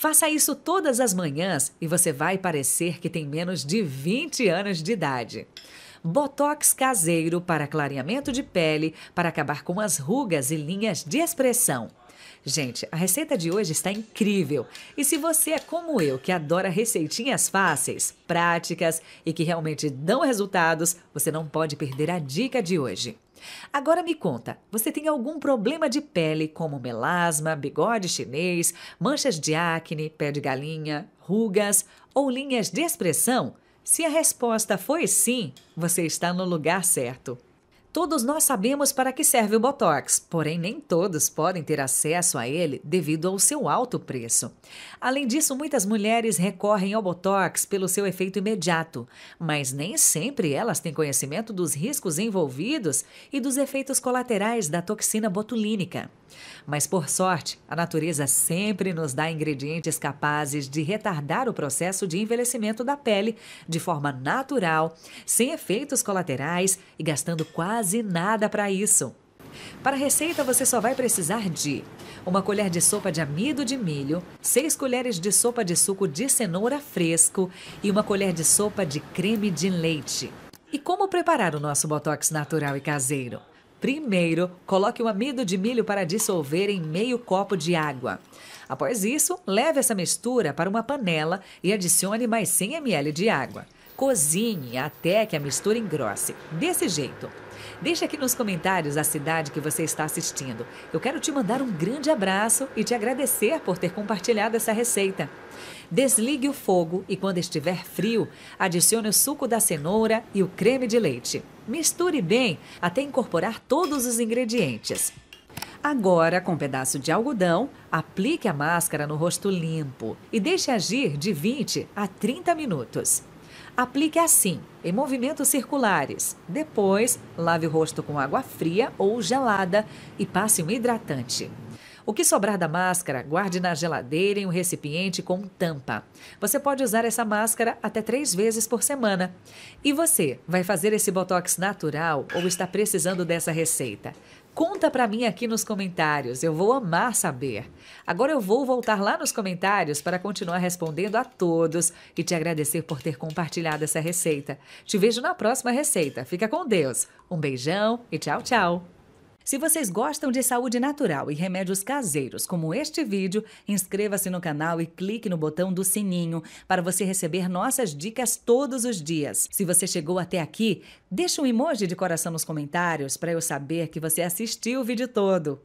Faça isso todas as manhãs e você vai parecer que tem menos de 20 anos de idade. Botox caseiro para clareamento de pele, para acabar com as rugas e linhas de expressão. Gente, a receita de hoje está incrível. E se você é como eu, que adora receitinhas fáceis, práticas e que realmente dão resultados, você não pode perder a dica de hoje. Agora me conta, você tem algum problema de pele, como melasma, bigode chinês, manchas de acne, pé de galinha, rugas ou linhas de expressão? Se a resposta foi sim, você está no lugar certo. Todos nós sabemos para que serve o Botox, porém nem todos podem ter acesso a ele devido ao seu alto preço. Além disso, muitas mulheres recorrem ao Botox pelo seu efeito imediato, mas nem sempre elas têm conhecimento dos riscos envolvidos e dos efeitos colaterais da toxina botulínica. Mas, por sorte, a natureza sempre nos dá ingredientes capazes de retardar o processo de envelhecimento da pele de forma natural, sem efeitos colaterais e gastando quase nada para isso. Para a receita, você só vai precisar de uma colher de sopa de amido de milho, seis colheres de sopa de suco de cenoura fresco e uma colher de sopa de creme de leite. E como preparar o nosso botox natural e caseiro? Primeiro, coloque o um amido de milho para dissolver em meio copo de água. Após isso, leve essa mistura para uma panela e adicione mais 100 ml de água. Cozinhe até que a mistura engrosse. Desse jeito. Deixe aqui nos comentários a cidade que você está assistindo. Eu quero te mandar um grande abraço e te agradecer por ter compartilhado essa receita. Desligue o fogo e, quando estiver frio, adicione o suco da cenoura e o creme de leite. Misture bem até incorporar todos os ingredientes. Agora, com um pedaço de algodão, aplique a máscara no rosto limpo e deixe agir de 20 a 30 minutos. Aplique assim, em movimentos circulares. Depois, lave o rosto com água fria ou gelada e passe um hidratante. O que sobrar da máscara, guarde na geladeira em um recipiente com tampa. Você pode usar essa máscara até três vezes por semana. E você, vai fazer esse botox natural ou está precisando dessa receita? Conta para mim aqui nos comentários, eu vou amar saber. Agora eu vou voltar lá nos comentários para continuar respondendo a todos e te agradecer por ter compartilhado essa receita. Te vejo na próxima receita. Fica com Deus. Um beijão e tchau, tchau. Se vocês gostam de saúde natural e remédios caseiros, como este vídeo, inscreva-se no canal e clique no botão do sininho para você receber nossas dicas todos os dias. Se você chegou até aqui, deixa um emoji de coração nos comentários para eu saber que você assistiu o vídeo todo.